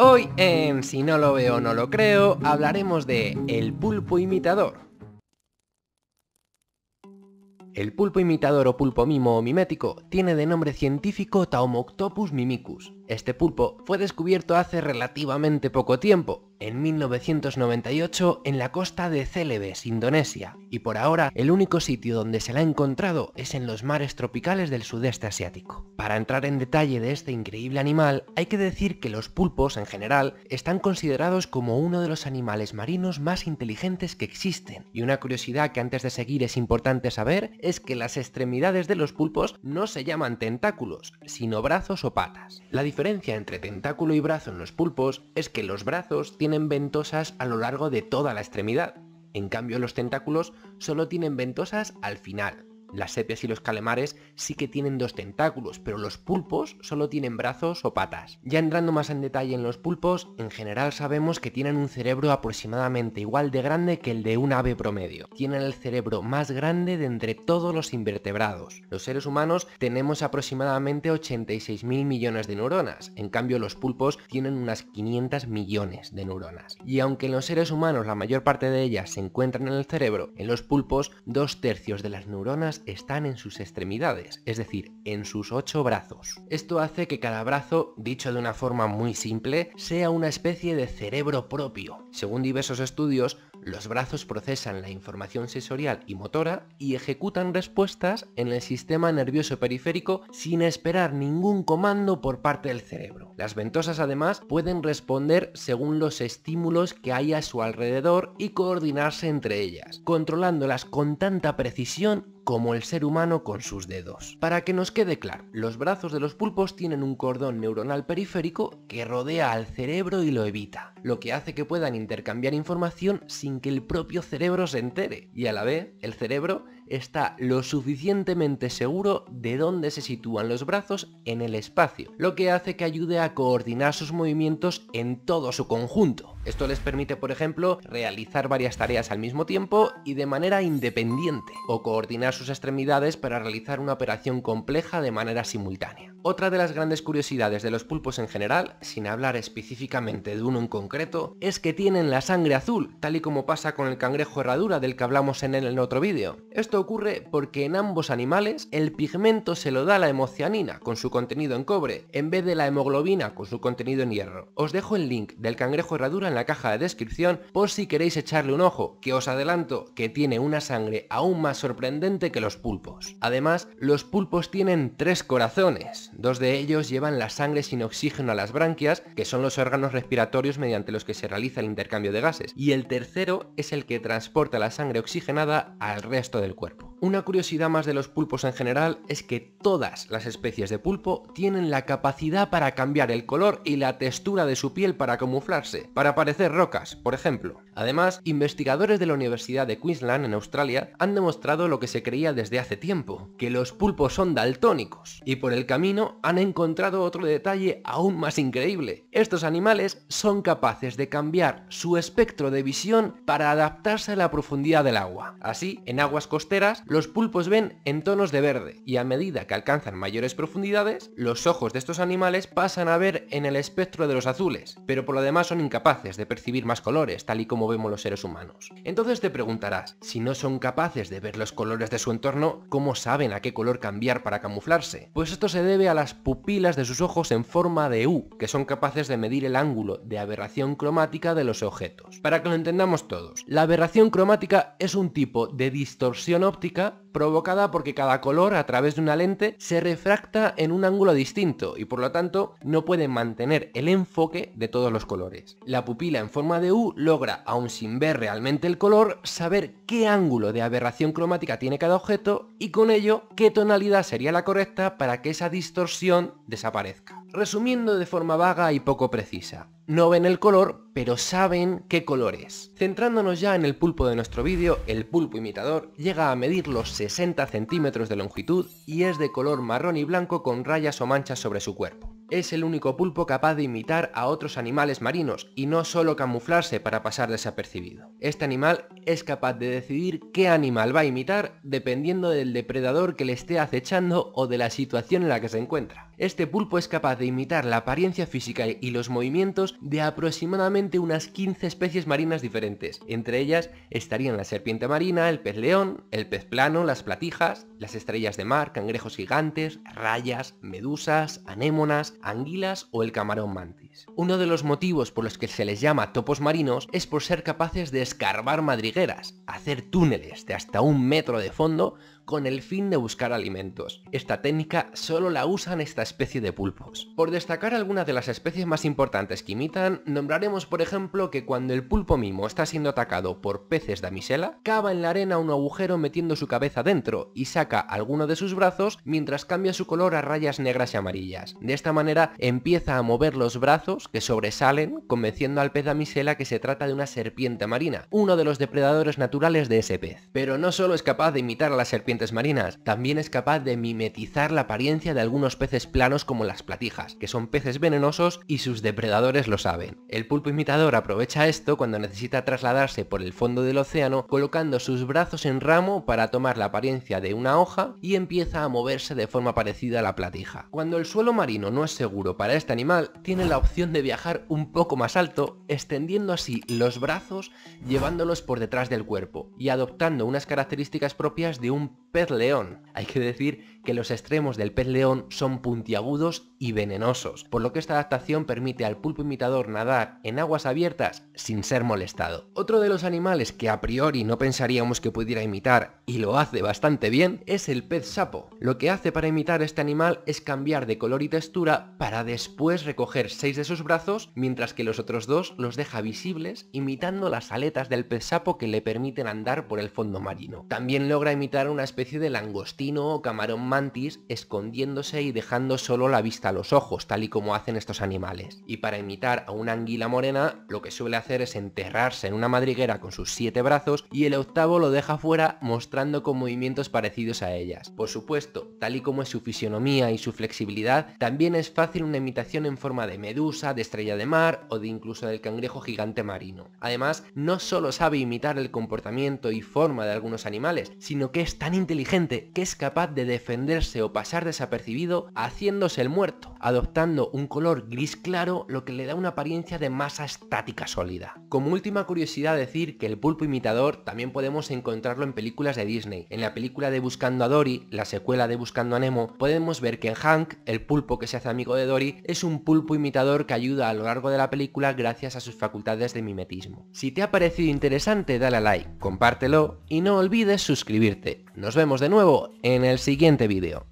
Hoy en Si no lo veo no lo creo hablaremos de el pulpo imitador. El pulpo imitador o pulpo mimo o mimético tiene de nombre científico Taumoctopus mimicus este pulpo fue descubierto hace relativamente poco tiempo, en 1998 en la costa de Celebes, Indonesia, y por ahora el único sitio donde se la ha encontrado es en los mares tropicales del sudeste asiático. Para entrar en detalle de este increíble animal, hay que decir que los pulpos en general están considerados como uno de los animales marinos más inteligentes que existen, y una curiosidad que antes de seguir es importante saber es que las extremidades de los pulpos no se llaman tentáculos, sino brazos o patas. La la diferencia entre tentáculo y brazo en los pulpos es que los brazos tienen ventosas a lo largo de toda la extremidad, en cambio los tentáculos solo tienen ventosas al final. Las sepias y los calamares sí que tienen dos tentáculos, pero los pulpos solo tienen brazos o patas. Ya entrando más en detalle en los pulpos, en general sabemos que tienen un cerebro aproximadamente igual de grande que el de un ave promedio. Tienen el cerebro más grande de entre todos los invertebrados. Los seres humanos tenemos aproximadamente 86.000 millones de neuronas, en cambio los pulpos tienen unas 500 millones de neuronas. Y aunque en los seres humanos la mayor parte de ellas se encuentran en el cerebro, en los pulpos dos tercios de las neuronas están en sus extremidades, es decir, en sus ocho brazos. Esto hace que cada brazo, dicho de una forma muy simple, sea una especie de cerebro propio. Según diversos estudios, los brazos procesan la información sensorial y motora y ejecutan respuestas en el sistema nervioso periférico sin esperar ningún comando por parte del cerebro. Las ventosas además pueden responder según los estímulos que hay a su alrededor y coordinarse entre ellas, controlándolas con tanta precisión como el ser humano con sus dedos. Para que nos quede claro, los brazos de los pulpos tienen un cordón neuronal periférico que rodea al cerebro y lo evita, lo que hace que puedan intercambiar información sin que el propio cerebro se entere, y a la vez, el cerebro está lo suficientemente seguro de dónde se sitúan los brazos en el espacio, lo que hace que ayude a coordinar sus movimientos en todo su conjunto. Esto les permite, por ejemplo, realizar varias tareas al mismo tiempo y de manera independiente, o coordinar sus extremidades para realizar una operación compleja de manera simultánea. Otra de las grandes curiosidades de los pulpos en general, sin hablar específicamente de uno en concreto, es que tienen la sangre azul, tal y como pasa con el cangrejo herradura del que hablamos en el otro vídeo. Esto ocurre porque en ambos animales el pigmento se lo da la hemocianina con su contenido en cobre, en vez de la hemoglobina con su contenido en hierro. Os dejo el link del cangrejo herradura en la caja de descripción por si queréis echarle un ojo, que os adelanto que tiene una sangre aún más sorprendente que los pulpos. Además, los pulpos tienen tres corazones, dos de ellos llevan la sangre sin oxígeno a las branquias, que son los órganos respiratorios mediante los que se realiza el intercambio de gases, y el tercero es el que transporta la sangre oxigenada al resto del cuerpo. Gracias. Una curiosidad más de los pulpos en general es que todas las especies de pulpo tienen la capacidad para cambiar el color y la textura de su piel para camuflarse, para parecer rocas, por ejemplo. Además, investigadores de la Universidad de Queensland en Australia han demostrado lo que se creía desde hace tiempo, que los pulpos son daltónicos, y por el camino han encontrado otro detalle aún más increíble. Estos animales son capaces de cambiar su espectro de visión para adaptarse a la profundidad del agua. Así, en aguas costeras, los pulpos ven en tonos de verde y a medida que alcanzan mayores profundidades, los ojos de estos animales pasan a ver en el espectro de los azules, pero por lo demás son incapaces de percibir más colores, tal y como vemos los seres humanos. Entonces te preguntarás, si no son capaces de ver los colores de su entorno, ¿cómo saben a qué color cambiar para camuflarse? Pues esto se debe a las pupilas de sus ojos en forma de U, que son capaces de medir el ángulo de aberración cromática de los objetos. Para que lo entendamos todos, la aberración cromática es un tipo de distorsión óptica provocada porque cada color a través de una lente se refracta en un ángulo distinto y por lo tanto no puede mantener el enfoque de todos los colores. La pupila en forma de U logra, aun sin ver realmente el color, saber qué ángulo de aberración cromática tiene cada objeto y con ello qué tonalidad sería la correcta para que esa distorsión desaparezca. Resumiendo de forma vaga y poco precisa, no ven el color, pero saben qué color es. Centrándonos ya en el pulpo de nuestro vídeo, el pulpo imitador llega a medir los 60 centímetros de longitud y es de color marrón y blanco con rayas o manchas sobre su cuerpo. Es el único pulpo capaz de imitar a otros animales marinos y no solo camuflarse para pasar desapercibido. Este animal es capaz de decidir qué animal va a imitar dependiendo del depredador que le esté acechando o de la situación en la que se encuentra. Este pulpo es capaz de imitar la apariencia física y los movimientos de aproximadamente unas 15 especies marinas diferentes. Entre ellas estarían la serpiente marina, el pez león, el pez plano, las platijas, las estrellas de mar, cangrejos gigantes, rayas, medusas, anémonas, anguilas o el camarón mantis. Uno de los motivos por los que se les llama topos marinos es por ser capaces de escarbar madrigueras, hacer túneles de hasta un metro de fondo con el fin de buscar alimentos. Esta técnica solo la usan esta especie de pulpos. Por destacar algunas de las especies más importantes que imitan, nombraremos por ejemplo que cuando el pulpo mimo está siendo atacado por peces damisela, cava en la arena un agujero metiendo su cabeza dentro y saca alguno de sus brazos mientras cambia su color a rayas negras y amarillas. De esta manera empieza a mover los brazos que sobresalen, convenciendo al pez damisela que se trata de una serpiente marina, uno de los depredadores naturales de ese pez. Pero no solo es capaz de imitar a las serpientes marinas, también es capaz de mimetizar la apariencia de algunos peces planos como las platijas, que son peces venenosos y sus depredadores lo saben. El pulpo imitador aprovecha esto cuando necesita trasladarse por el fondo del océano colocando sus brazos en ramo para tomar la apariencia de una hoja y empieza a moverse de forma parecida a la platija. Cuando el suelo marino no es seguro para este animal, tiene la opción de viajar un poco más alto, extendiendo así los brazos, llevándolos por detrás del cuerpo y adoptando unas características propias de un pez león. Hay que decir que los extremos del pez león son puntiagudos y venenosos, por lo que esta adaptación permite al pulpo imitador nadar en aguas abiertas sin ser molestado. Otro de los animales que a priori no pensaríamos que pudiera imitar, y lo hace bastante bien, es el pez sapo. Lo que hace para imitar este animal es cambiar de color y textura para después recoger seis de sus brazos, mientras que los otros dos los deja visibles, imitando las aletas del pez sapo que le permiten andar por el fondo marino. También logra imitar una especie de langostino o camarón mantis, escondiéndose y dejando solo la vista los ojos, tal y como hacen estos animales. Y para imitar a una anguila morena, lo que suele hacer es enterrarse en una madriguera con sus siete brazos y el octavo lo deja fuera mostrando con movimientos parecidos a ellas. Por supuesto, tal y como es su fisionomía y su flexibilidad, también es fácil una imitación en forma de medusa, de estrella de mar o de incluso del cangrejo gigante marino. Además, no solo sabe imitar el comportamiento y forma de algunos animales, sino que es tan inteligente que es capaz de defenderse o pasar desapercibido haciéndose el muerto adoptando un color gris claro lo que le da una apariencia de masa estática sólida. Como última curiosidad decir que el pulpo imitador también podemos encontrarlo en películas de Disney. En la película de Buscando a Dory, la secuela de Buscando a Nemo, podemos ver que Hank, el pulpo que se hace amigo de Dory, es un pulpo imitador que ayuda a lo largo de la película gracias a sus facultades de mimetismo. Si te ha parecido interesante, dale a like, compártelo y no olvides suscribirte. Nos vemos de nuevo en el siguiente vídeo.